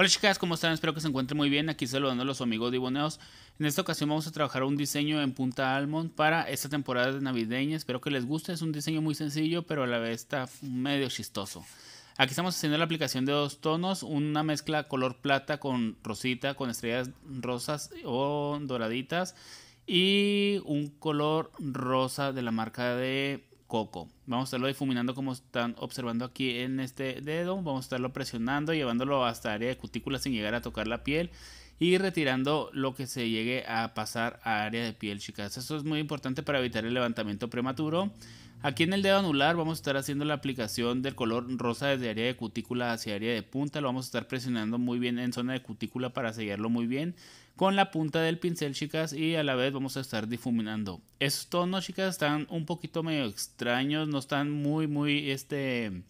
Hola chicas, ¿cómo están? Espero que se encuentren muy bien. Aquí saludando a los amigos Diboneos. En esta ocasión vamos a trabajar un diseño en Punta Almond para esta temporada de navideña. Espero que les guste. Es un diseño muy sencillo, pero a la vez está medio chistoso. Aquí estamos haciendo la aplicación de dos tonos, una mezcla color plata con rosita, con estrellas rosas o doraditas y un color rosa de la marca de coco. Vamos a estarlo difuminando como están observando aquí en este dedo. Vamos a estarlo presionando, llevándolo hasta área de cutícula sin llegar a tocar la piel y retirando lo que se llegue a pasar a área de piel, chicas. Eso es muy importante para evitar el levantamiento prematuro. Aquí en el dedo anular vamos a estar haciendo la aplicación del color rosa desde área de cutícula hacia área de punta. Lo vamos a estar presionando muy bien en zona de cutícula para sellarlo muy bien con la punta del pincel, chicas. Y a la vez vamos a estar difuminando. Estos tonos, chicas, están un poquito medio extraños. No están muy, muy, este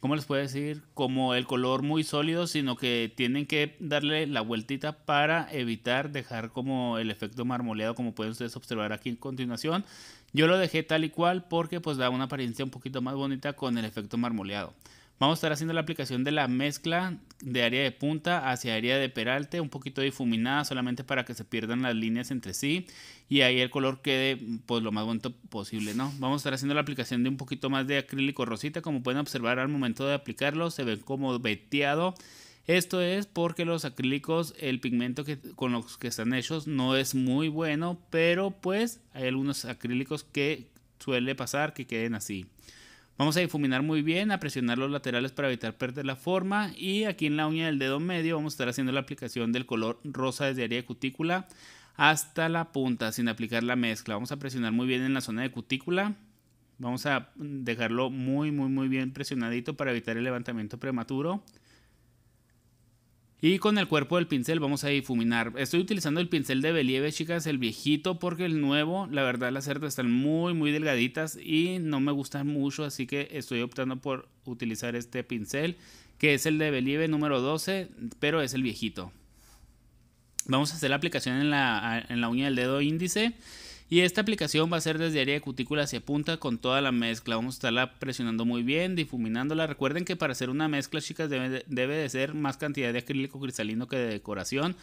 ¿cómo les puedo decir? Como el color muy sólido, sino que tienen que darle la vueltita para evitar dejar como el efecto marmoleado, como pueden ustedes observar aquí en continuación. Yo lo dejé tal y cual porque pues da una apariencia un poquito más bonita con el efecto marmoleado. Vamos a estar haciendo la aplicación de la mezcla de área de punta hacia área de peralte, un poquito difuminada solamente para que se pierdan las líneas entre sí y ahí el color quede pues lo más bonito posible, ¿no? Vamos a estar haciendo la aplicación de un poquito más de acrílico rosita, como pueden observar al momento de aplicarlo se ve como veteado. Esto es porque los acrílicos, el pigmento que, con los que están hechos no es muy bueno, pero pues hay algunos acrílicos que suele pasar que queden así. Vamos a difuminar muy bien, a presionar los laterales para evitar perder la forma y aquí en la uña del dedo medio vamos a estar haciendo la aplicación del color rosa desde área de cutícula hasta la punta sin aplicar la mezcla. Vamos a presionar muy bien en la zona de cutícula. Vamos a dejarlo muy muy muy bien presionadito para evitar el levantamiento prematuro. Y con el cuerpo del pincel vamos a difuminar. Estoy utilizando el pincel de Believe chicas, el viejito, porque el nuevo, la verdad, las cerdas están muy, muy delgaditas y no me gustan mucho, así que estoy optando por utilizar este pincel, que es el de Believe número 12, pero es el viejito. Vamos a hacer la aplicación en la, en la uña del dedo índice. Y esta aplicación va a ser desde área de cutícula hacia punta con toda la mezcla. Vamos a estarla presionando muy bien, difuminándola. Recuerden que para hacer una mezcla, chicas, debe de, ser más cantidad de acrílico cristalino que de decoración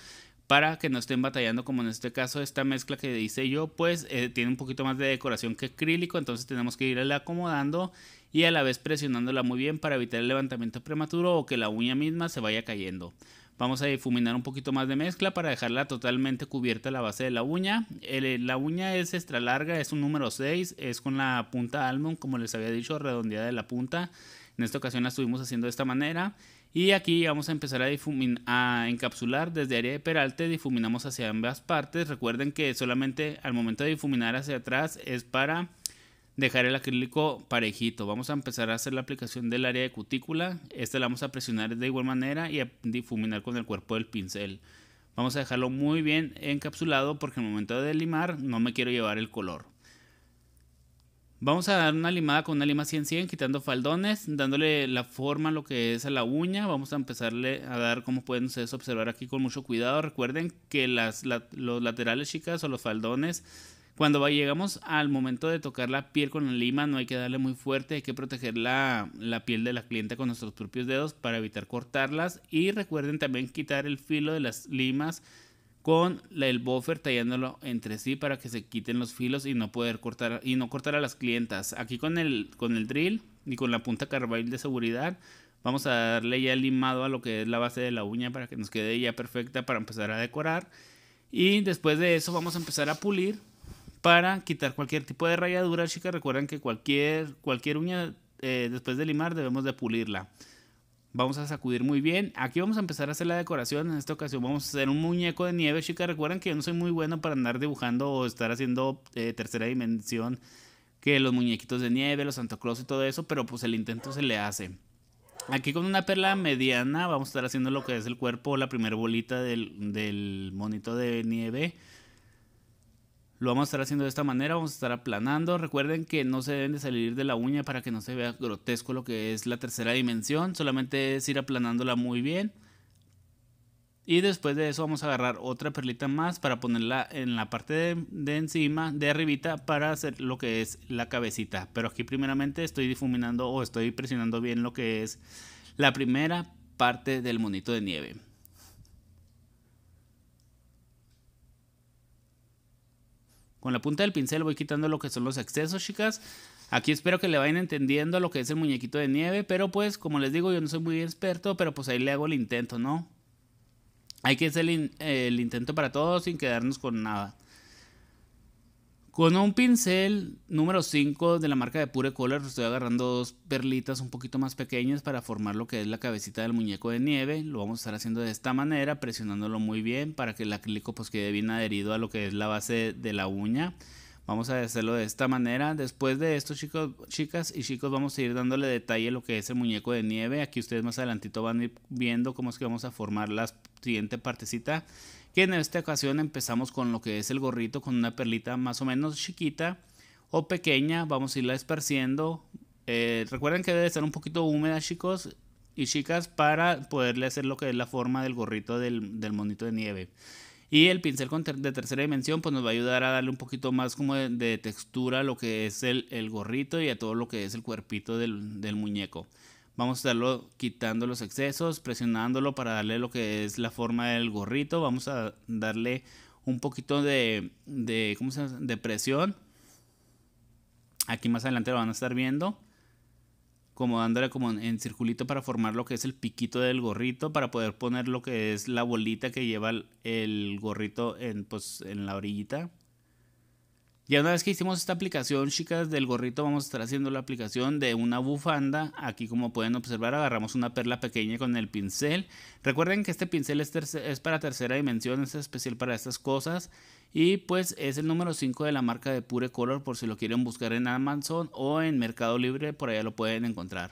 para que no estén batallando como en este caso esta mezcla que hice yo pues eh, tiene un poquito más de decoración que acrílico entonces tenemos que irla acomodando y a la vez presionándola muy bien para evitar el levantamiento prematuro o que la uña misma se vaya cayendo Vamos a difuminar un poquito más de mezcla para dejarla totalmente cubierta la base de la uña. Eh, la uña es extra larga, es un número 6, es con la punta almond, como les había dicho, redondeada de la punta. En esta ocasión la estuvimos haciendo de esta manera. Y aquí vamos a empezar a, a encapsular desde área de peralte, difuminamos hacia ambas partes. Recuerden que solamente al momento de difuminar hacia atrás es para dejar el acrílico parejito. Vamos a empezar a hacer la aplicación del área de cutícula. Esta la vamos a presionar de igual manera y a difuminar con el cuerpo del pincel. Vamos a dejarlo muy bien encapsulado porque el momento de limar no me quiero llevar el color. Vamos a dar una limada con una lima 100-100 quitando faldones, dándole la forma lo que es a la uña. Vamos a empezarle a dar, como pueden ustedes observar aquí con mucho cuidado. Recuerden que las, los laterales chicas o los faldones cuando llegamos al momento de tocar la piel con la lima, no hay que darle muy fuerte, hay que proteger la, la piel de la cliente con nuestros propios dedos para evitar cortarlas. Y recuerden también quitar el filo de las limas con el buffer tallándolo entre sí para que se quiten los filos y no poder cortar y no cortar a las clientas. Aquí con el con el drill y con la punta carbide de seguridad vamos a darle ya limado a lo que es la base de la uña para que nos quede ya perfecta para empezar a decorar. Y después de eso vamos a empezar a pulir para quitar cualquier tipo de rayadura, chicas. Recuerden que cualquier, cualquier uña eh, después de limar debemos de pulirla. Vamos a sacudir muy bien. Aquí vamos a empezar a hacer la decoración. En esta ocasión vamos a hacer un muñeco de nieve, chicas. Recuerden que yo no soy muy bueno para andar dibujando o estar haciendo eh, tercera dimensión. Que los muñequitos de nieve, los Santa Claus y todo eso. Pero pues el intento se le hace. Aquí con una perla mediana vamos a estar haciendo lo que es el cuerpo, la primera bolita del, del monito de nieve. Lo vamos a estar haciendo de esta manera, vamos a estar aplanando. Recuerden que no se deben de salir de la uña para que no se vea grotesco lo que es la tercera dimensión. Solamente es ir aplanándola muy bien. Y después de eso vamos a agarrar otra perlita más para ponerla en la parte de, encima, de arribita, para hacer lo que es la cabecita. Pero aquí primeramente estoy difuminando o estoy presionando bien lo que es la primera parte del monito de nieve. Con la punta del pincel voy quitando lo que son los excesos, chicas. Aquí espero que le vayan entendiendo lo que es el muñequito de nieve, pero pues como les digo yo no soy muy experto, pero pues ahí le hago el intento, ¿no? Hay que hacer el, intento para todos sin quedarnos con nada. Con un pincel número 5 de la marca de Pure Color estoy agarrando dos perlitas un poquito más pequeñas para formar lo que es la cabecita del muñeco de nieve. Lo vamos a estar haciendo de esta manera, presionándolo muy bien para que el acrílico pues quede bien adherido a lo que es la base de la uña. Vamos a hacerlo de esta manera. Después de esto, chicos, chicas y chicos, vamos a ir dándole detalle lo que es el muñeco de nieve. Aquí ustedes más adelantito van a ir viendo cómo es que vamos a formar la siguiente partecita. Que en esta ocasión empezamos con lo que es el gorrito con una perlita más o menos chiquita o pequeña. Vamos a irla esparciendo. Eh, recuerden que debe estar un poquito húmeda, chicos y chicas, para poderle hacer lo que es la forma del gorrito del monito de nieve. Y el pincel de tercera dimensión pues nos va a ayudar a darle un poquito más como de, textura a lo que es el, gorrito y a todo lo que es el cuerpito del, muñeco. Vamos a estarlo quitando los excesos, presionándolo para darle lo que es la forma del gorrito. Vamos a darle un poquito de, de, de presión. Aquí más adelante lo van a estar viendo dándole como en, circulito para formar lo que es el piquito del gorrito, para poder poner lo que es la bolita que lleva el, gorrito en, pues, en la orillita. Ya una vez que hicimos esta aplicación, chicas, del gorrito vamos a estar haciendo la aplicación de una bufanda. Aquí como pueden observar agarramos una perla pequeña con el pincel. Recuerden que este pincel es para tercera dimensión, es especial para estas cosas. Y pues es el número 5 de la marca de Pure Color por si lo quieren buscar en Amazon o en Mercado Libre, por allá lo pueden encontrar.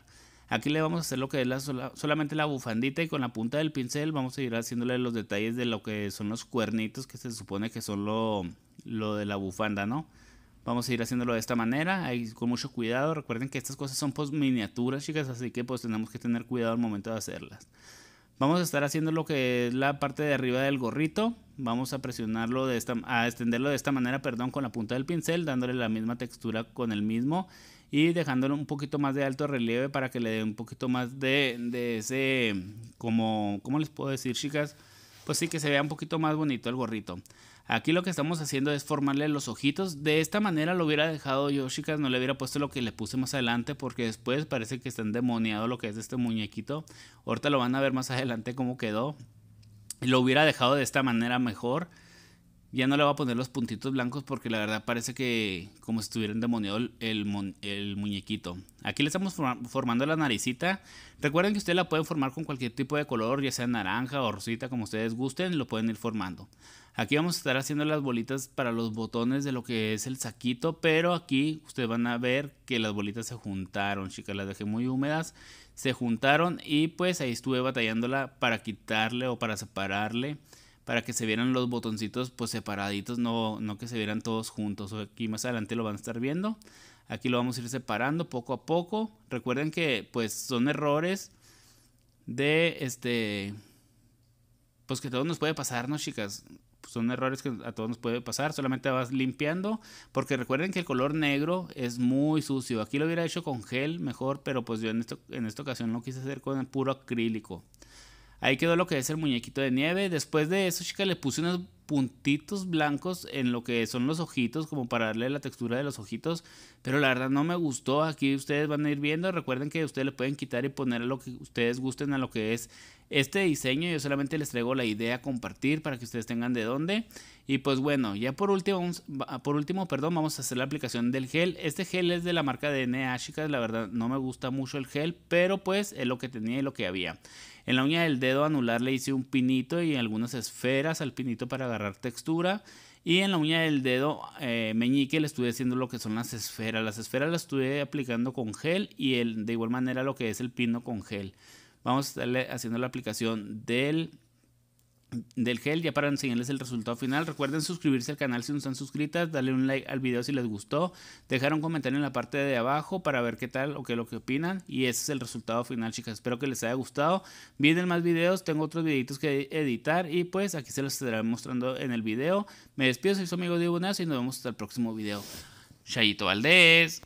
Aquí le vamos a hacer lo que es la solamente la bufandita y con la punta del pincel vamos a ir haciéndole los detalles de lo que son los cuernitos que se supone que son lo, de la bufanda, ¿no? Vamos a ir haciéndolo de esta manera, con mucho cuidado. Recuerden que estas cosas son post pues, miniaturas, chicas, así que pues tenemos que tener cuidado al momento de hacerlas. Vamos a estar haciendo lo que es la parte de arriba del gorrito. Vamos a presionarlo de esta, a extenderlo de esta manera, perdón, con la punta del pincel, dándole la misma textura con el mismo y dejándolo un poquito más de alto relieve para que le dé un poquito más de, ese, como, ¿cómo les puedo decir, chicas? pues sí que se vea un poquito más bonito el gorrito. Aquí lo que estamos haciendo es formarle los ojitos. De esta manera lo hubiera dejado yo, chicas. No le hubiera puesto lo que le puse más adelante. Porque después parece que está endemoniado lo que es este muñequito. Ahorita lo van a ver más adelante cómo quedó. Lo hubiera dejado de esta manera mejor. Ya no le voy a poner los puntitos blancos porque la verdad parece que como si estuviera endemoniado el, el muñequito. Aquí le estamos formando la naricita. Recuerden que ustedes la pueden formar con cualquier tipo de color, ya sea naranja o rosita, como ustedes gusten, lo pueden ir formando. Aquí vamos a estar haciendo las bolitas para los botones de lo que es el saquito, pero aquí ustedes van a ver que las bolitas se juntaron, chicas, las dejé muy húmedas. Se juntaron y pues ahí estuve batallándola para quitarle o para separarle para que se vieran los botoncitos pues separaditos, no, no que se vieran todos juntos. Aquí más adelante lo van a estar viendo. Aquí lo vamos a ir separando poco a poco. Recuerden que pues son errores de este pues que a todos nos puede pasar, ¿no, chicas? son errores que a todos nos puede pasar, solamente vas limpiando, porque recuerden que el color negro es muy sucio. Aquí lo hubiera hecho con gel mejor, pero pues yo en, esto, en esta ocasión lo quise hacer con el puro acrílico. Ahí quedó lo que es el muñequito de nieve. Después de eso, chica, le puse unas puntitos blancos en lo que son los ojitos, como para darle la textura de los ojitos. Pero la verdad no me gustó. Aquí ustedes van a ir viendo. Recuerden que ustedes le pueden quitar y poner lo que ustedes gusten a lo que es este diseño. Yo solamente les traigo la idea a compartir para que ustedes tengan de dónde. Y pues bueno, ya por último, por último, perdón, vamos a hacer la aplicación del gel. Este gel es de la marca de NA chicas. La verdad no me gusta mucho el gel, pero pues es lo que tenía y lo que había. En la uña del dedo anular le hice un pinito y algunas esferas al pinito para agarrar textura. Y en la uña del dedo eh, meñique le estuve haciendo lo que son las esferas. Las esferas las estuve aplicando con gel y el, de igual manera lo que es el pino con gel. Vamos a estarle haciendo la aplicación del del gel ya para enseñarles el resultado final. Recuerden suscribirse al canal si no están suscritas, darle un like al video si les gustó, dejar un comentario en la parte de abajo para ver qué tal o qué lo que opinan y ese es el resultado final chicas. Espero que les haya gustado. Vienen más videos, tengo otros videitos que editar y pues aquí se los estaré mostrando en el video. Me despido, soy su amigo Diego una y nos vemos hasta el próximo video. Chayito Valdez